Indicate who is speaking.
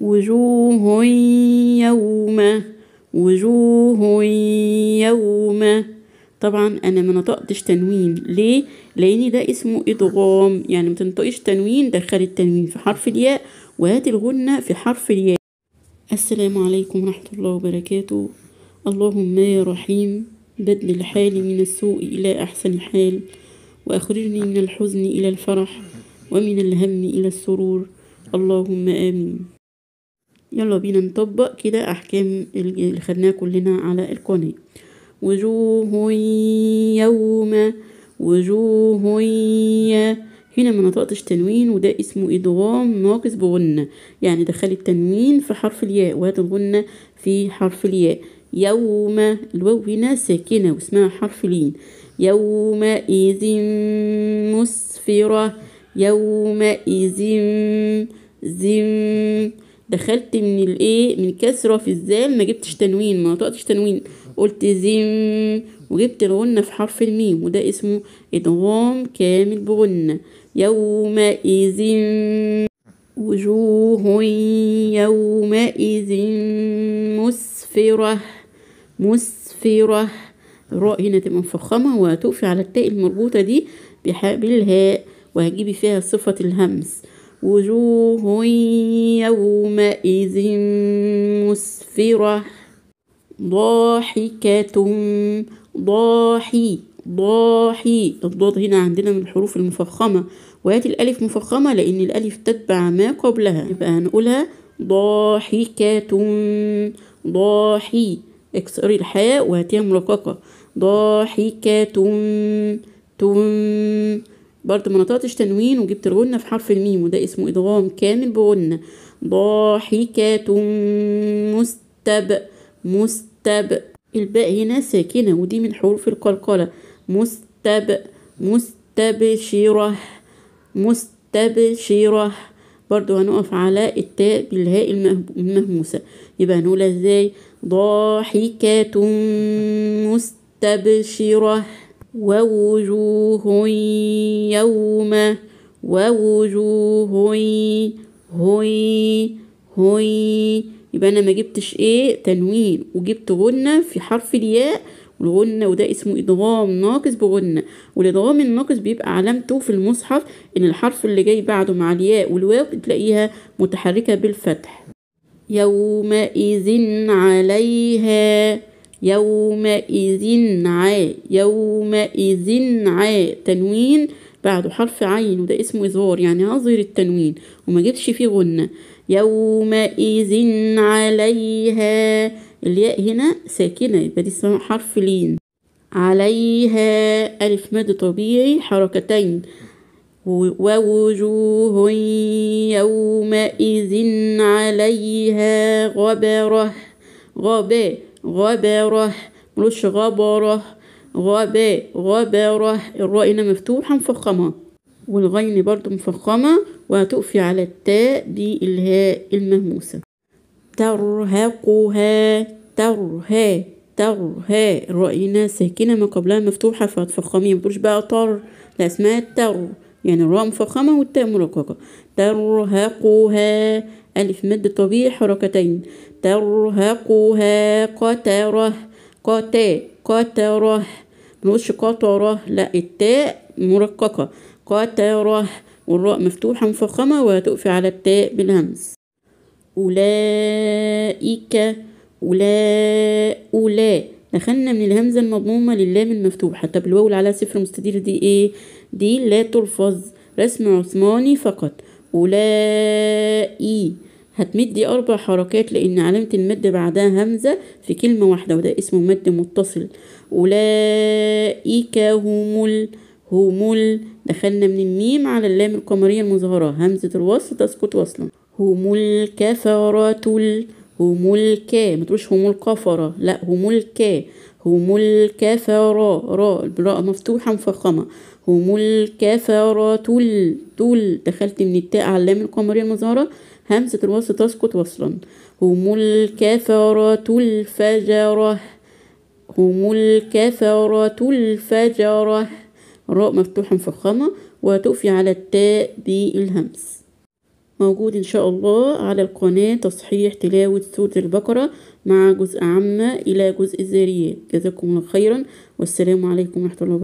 Speaker 1: وجوه يوم وجوه يوم طبعا انا ما نطقتش تنوين ليه لان ده اسمه ادغام يعني ما تنطقش تنوين دخل التنوين في حرف الياء وهات الغنة في حرف الياء السلام عليكم ورحمة الله وبركاته اللهم يا رحيم بدل حالي من السوء إلى أحسن حال وأخرجني من الحزن إلى الفرح ومن الهم إلى السرور اللهم آمين يلا بينا نطبق كده احكام اللي خدناها كلنا على القناة وجوه يوم وجوه هنا ما نطقتش تنوين وده اسمه ادغام إيه؟ ناقص بغنة يعني دخلي التنوين في حرف الياء وهات الغنة في حرف الياء يوم الواو هنا ساكنة واسمها حرف لين يومئذ مسفرة يومئذ زم دخلت من الايه من كسره في الزال ما جبتش تنوين ما نطقتش تنوين قلت زم وجبت الغنة في حرف الميم وده اسمه ادغام كامل بغنة يومئذ وجوه يومئذ مسفرة مسفرة الراء هنا تبقى مفخمة وهتقفي على التاء المربوطة دي بالهاء وهتجيبي فيها صفة الهمس وجوه يومئذ مسفرة ضاحكة ضاحي ضاحي الضاد هنا عندنا من الحروف المفخمة وهات الألف مفخمة لأن الألف تتبع ما قبلها يبقى هنقولها ضاحكة ضاحي اكسري الحاء وهاتيها ملققة ضاحكة تن برضو ما نطقتش تنوين وجبت الغنة في حرف الميم وده اسمه إدغام كامل بغنة ضاحكة مستب مستب الباء هنا ساكنة ودي من حروف القلقلة مستب مستبشرة مستبشرة برضو هنقف على التاء بالهاء المهموسة يبقى هنقولها ازاي ضاحكة مستبشرة ووجوه يوم ووجوه هي هي يبقى انا ما جبتش ايه تنوين وجبت غنة في حرف الياء والغنة وده اسمه ادغام ناقص بغنة والادغام الناقص بيبقى علامته في المصحف ان الحرف اللي جاي بعده مع الياء والواو تلاقيها متحركة بالفتح يومئذ عليها يومئذ ع يومئذ ع تنوين بعده حرف عين وده اسمه إظهار يعني أظهر التنوين وما جبتش فيه غنة يومئذ عليها الياء هنا ساكنة يبقى دي اسمها حرف لين عليها ألف مد طبيعي حركتين ووجوه يومئذ عليها غبرة غباء غبره ملوش غبره غباء غبره الراء هنا مفتوحة مفخمة والغين برضو مفخمة وهتقفي على التاء دي الهاء المهموسة ترهقها ترها ترها الراء هنا ساكنة ما قبلها مفتوحة فهتفخميها متقولش بقى طر لا اسمها تر يعني الراء مفخمة والتاء مرققة ترهقها ألف مد طبيعي حركتين ترهقها قتره قتا قتره مش قطره لا التاء مرققة قتره والراء مفتوحة مفخمة وهتقفي على التاء بالهمز أولئك أولاء أولاء دخلنا من الهمزة المضمومة لللام المفتوحة طب الواو على صفر مستدير دي ايه دي لا تلفظ رسم عثماني فقط أولئي هتمدي أربع حركات لأن علامة المد بعدها همزة في كلمة واحدة وده اسمه مد متصل أولئك هم ال هم ال دخلنا من الميم على اللام القمرية المظهرة همزة الوصل تسقط وصلا هم الكفرة ال هم الكا ما تقولش هم القفرة لا هم الكا هم الكفرة راء الراء مفتوحة مفخمة هم الكفرة تل دخلت من التاء على اللام القمرية المظهرة همسة الوصل تسقط وصلا هم الكفرة الفجرة هم الكفرة الفجرة راء مفتوحة مفخمة وتوفي على التاء بالهمس موجود إن شاء الله على القناة تصحيح تلاوة سورة البقرة مع جزء عامة إلى جزء الزارية جزاكم الله خيرا والسلام عليكم ورحمة الله